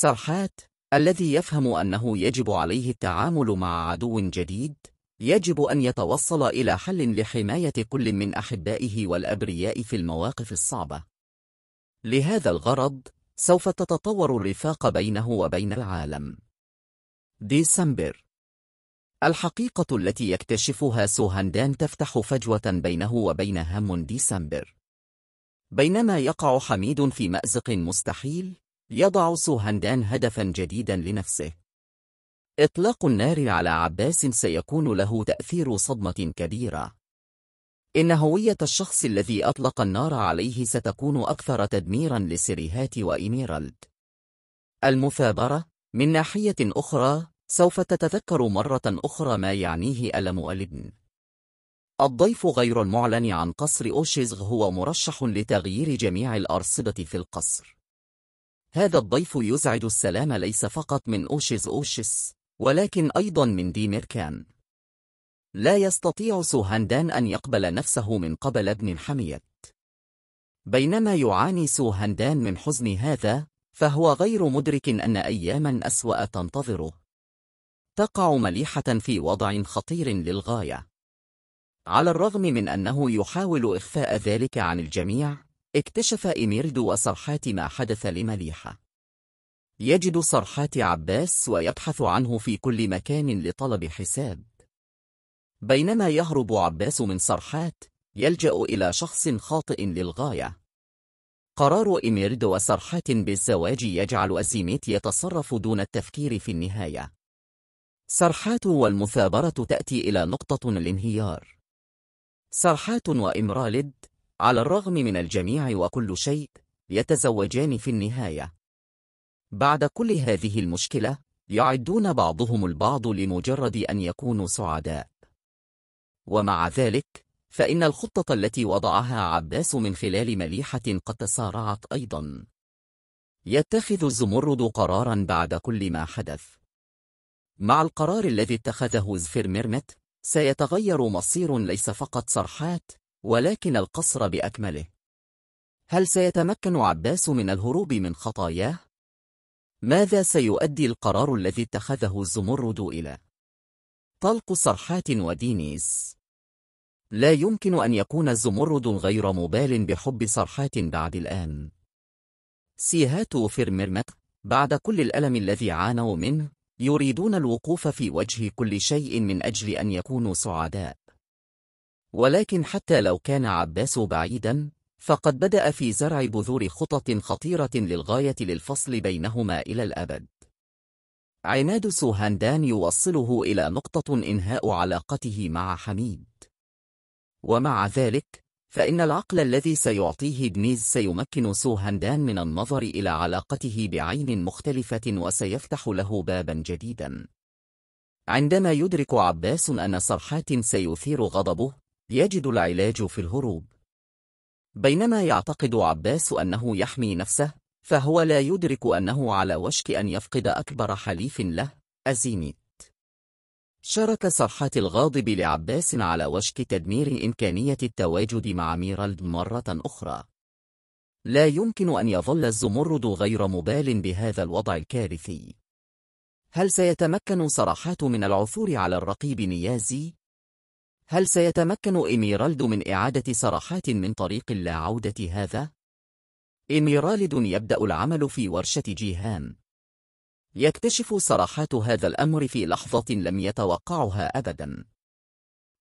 سرحات الذي يفهم أنه يجب عليه التعامل مع عدو جديد يجب أن يتوصل إلى حل لحماية كل من أحبائه والأبرياء في المواقف الصعبة لهذا الغرض سوف تتطور الرفاق بينه وبين العالم ديسمبر الحقيقة التي يكتشفها سوهندان تفتح فجوة بينه وبين هم ديسمبر بينما يقع حميد في مأزق مستحيل يضع سوهندان هدفا جديدا لنفسه إطلاق النار على عباس سيكون له تأثير صدمة كبيرة إن هوية الشخص الذي أطلق النار عليه ستكون أكثر تدميرا لسريهات وإميرالد المثابرة من ناحية أخرى سوف تتذكر مرة أخرى ما يعنيه ألم الابن الضيف غير المعلن عن قصر أوشيزغ هو مرشح لتغيير جميع الأرصدة في القصر هذا الضيف يزعج السلام ليس فقط من أوشيز أوشيس ولكن أيضا من دي ميركان لا يستطيع سوهاندان أن يقبل نفسه من قبل ابن حميت. بينما يعاني سوهاندان من حزن هذا فهو غير مدرك أن أياما أسوأ تنتظره تقع مليحة في وضع خطير للغاية على الرغم من أنه يحاول إخفاء ذلك عن الجميع اكتشف إميرد وصرحات ما حدث لمليحة يجد صرحات عباس ويبحث عنه في كل مكان لطلب حساب بينما يهرب عباس من صرحات يلجأ إلى شخص خاطئ للغاية قرار إميرد وصرحات بالزواج يجعل أزيميت يتصرف دون التفكير في النهاية سرحات والمثابرة تأتي إلى نقطة الانهيار سرحات وإمرالد على الرغم من الجميع وكل شيء يتزوجان في النهاية بعد كل هذه المشكلة يعدون بعضهم البعض لمجرد أن يكونوا سعداء ومع ذلك فإن الخطة التي وضعها عباس من خلال مليحة قد تسارعت أيضا يتخذ الزمرد قرارا بعد كل ما حدث مع القرار الذي اتخذه زفير ميرمت سيتغير مصير ليس فقط صرحات ولكن القصر بأكمله هل سيتمكن عباس من الهروب من خطاياه؟ ماذا سيؤدي القرار الذي اتخذه الزمرد إلى؟ طلق صرحات ودينيس لا يمكن أن يكون الزمرد غير مبال بحب صرحات بعد الآن سيهات فيرميرمك بعد كل الألم الذي عانوا منه يريدون الوقوف في وجه كل شيء من أجل أن يكونوا سعداء ولكن حتى لو كان عباس بعيدا فقد بدأ في زرع بذور خطط خطيرة للغاية للفصل بينهما إلى الأبد عناد سوهاندان يوصله إلى نقطة إنهاء علاقته مع حميد ومع ذلك فإن العقل الذي سيعطيه جنيز سيمكن سوهاندان من النظر إلى علاقته بعين مختلفة وسيفتح له بابا جديدا عندما يدرك عباس أن صرحات سيثير غضبه يجد العلاج في الهروب بينما يعتقد عباس أنه يحمي نفسه فهو لا يدرك أنه على وشك أن يفقد أكبر حليف له أزيميت شارك صرحات الغاضب لعباس على وشك تدمير إمكانية التواجد مع ميرالد مرة أخرى لا يمكن أن يظل الزمرد غير مبال بهذا الوضع الكارثي هل سيتمكن صرحات من العثور على الرقيب نيازي هل سيتمكن إميرالد من إعادة سرحات من طريق لا عودة هذا؟ إميرالد يبدأ العمل في ورشة جيهام. يكتشف سرحات هذا الأمر في لحظة لم يتوقعها أبدا.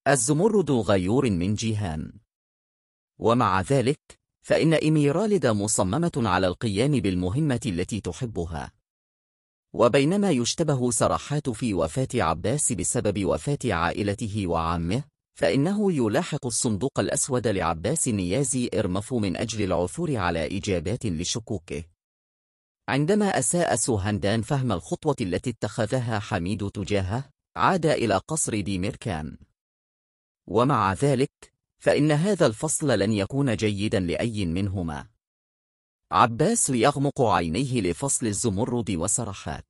الزمرد غيور من جيهام. ومع ذلك، فإن إميرالد مصممة على القيام بالمهمة التي تحبها. وبينما يشتبه سرحات في وفاة عباس بسبب وفاة عائلته وعمه، فإنه يلاحق الصندوق الأسود لعباس النيازي إرمفو من أجل العثور على إجابات لشكوكه. عندما أساء سوهندان فهم الخطوة التي اتخذها حميد تجاهه، عاد إلى قصر ديميركان. ومع ذلك، فإن هذا الفصل لن يكون جيدا لأي منهما. عباس يغمق عينيه لفصل الزمرد وسرحات.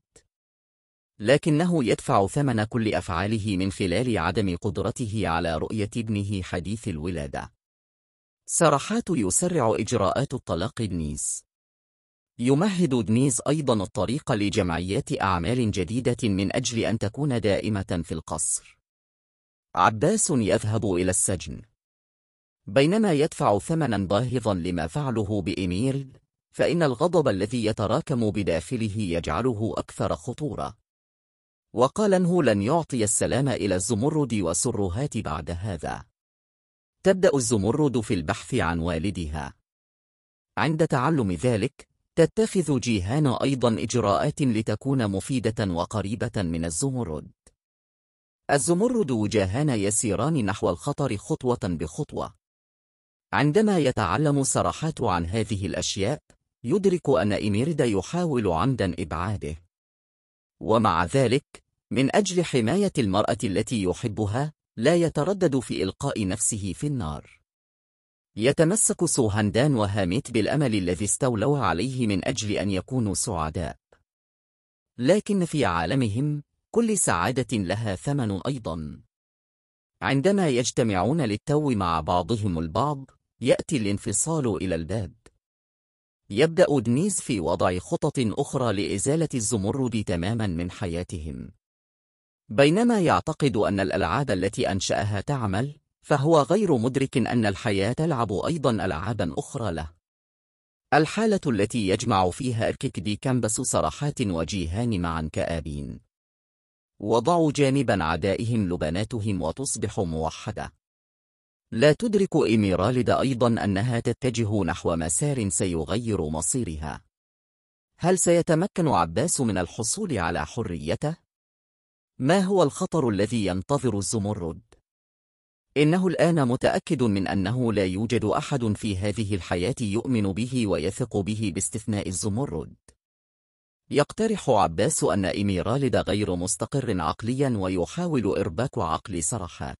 لكنه يدفع ثمن كل أفعاله من خلال عدم قدرته على رؤية ابنه حديث الولادة. سرحات يسرع إجراءات الطلاق دنيس يمهد دنيز أيضا الطريق لجمعيات أعمال جديدة من أجل أن تكون دائمة في القصر. عباس يذهب إلى السجن بينما يدفع ثمنا باهظا لما فعله بإمير فإن الغضب الذي يتراكم بداخله يجعله أكثر خطورة وقال انه لن يعطي السلام إلى الزمرد والسرهات بعد هذا تبدأ الزمرد في البحث عن والدها عند تعلم ذلك تتخذ جيهان أيضا إجراءات لتكون مفيدة وقريبة من الزمرد الزمرد وجاهان يسيران نحو الخطر خطوة بخطوة عندما يتعلم سرحات عن هذه الأشياء يدرك أن إميردا يحاول عمدا إبعاده ومع ذلك من أجل حماية المرأة التي يحبها لا يتردد في إلقاء نفسه في النار يتمسك سوهندان وهاميت بالأمل الذي استولوا عليه من أجل أن يكونوا سعداء لكن في عالمهم كل سعادة لها ثمن أيضا عندما يجتمعون للتو مع بعضهم البعض يأتي الانفصال إلى الباب يبدأ دنيز في وضع خطط أخرى لإزالة الزمرد تماما من حياتهم. بينما يعتقد أن الألعاب التي أنشأها تعمل، فهو غير مدرك أن الحياة تلعب أيضا ألعابا أخرى له. الحالة التي يجمع فيها دي كامبس صرحات وجيهان معا كآبين. وضعوا جانبا عدائهم لبناتهم وتصبح موحدة. لا تدرك إيميرالد أيضا أنها تتجه نحو مسار سيغير مصيرها هل سيتمكن عباس من الحصول على حريته؟ ما هو الخطر الذي ينتظر الزمرد؟ إنه الآن متأكد من أنه لا يوجد أحد في هذه الحياة يؤمن به ويثق به باستثناء الزمرد يقترح عباس أن إيميرالد غير مستقر عقليا ويحاول إرباك عقل سرحات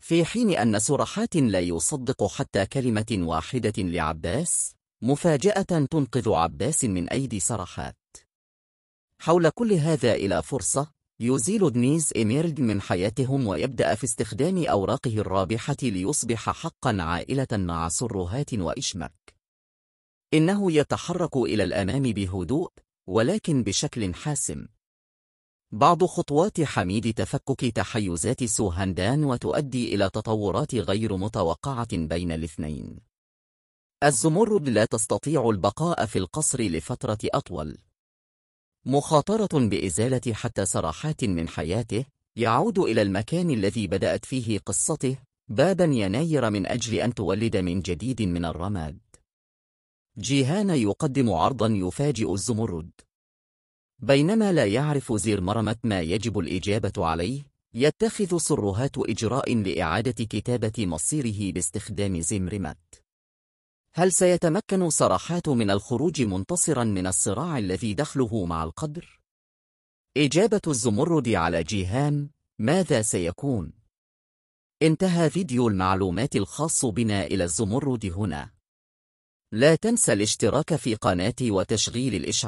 في حين أن سرحات لا يصدق حتى كلمة واحدة لعباس مفاجأة تنقذ عباس من أيدي سرحات حول كل هذا إلى فرصة يزيل دنيز إميرد من حياتهم ويبدأ في استخدام أوراقه الرابحة ليصبح حقا عائلة مع سرهات وإشمك إنه يتحرك إلى الأمام بهدوء ولكن بشكل حاسم بعض خطوات حميد تفكك تحيزات سوهندان وتؤدي إلى تطورات غير متوقعة بين الاثنين الزمرد لا تستطيع البقاء في القصر لفترة أطول مخاطرة بإزالة حتى سراحات من حياته يعود إلى المكان الذي بدأت فيه قصته بابا يناير من أجل أن تولد من جديد من الرماد جيهان يقدم عرضا يفاجئ الزمرد بينما لا يعرف زير مرمت ما يجب الإجابة عليه يتخذ سرهات إجراء لإعادة كتابة مصيره باستخدام زمرمت هل سيتمكن صراحات من الخروج منتصرا من الصراع الذي دخله مع القدر؟ إجابة الزمرد على جيهان ماذا سيكون؟ انتهى فيديو المعلومات الخاص بنا إلى الزمرد هنا لا تنسى الاشتراك في قناتي وتشغيل الإشعار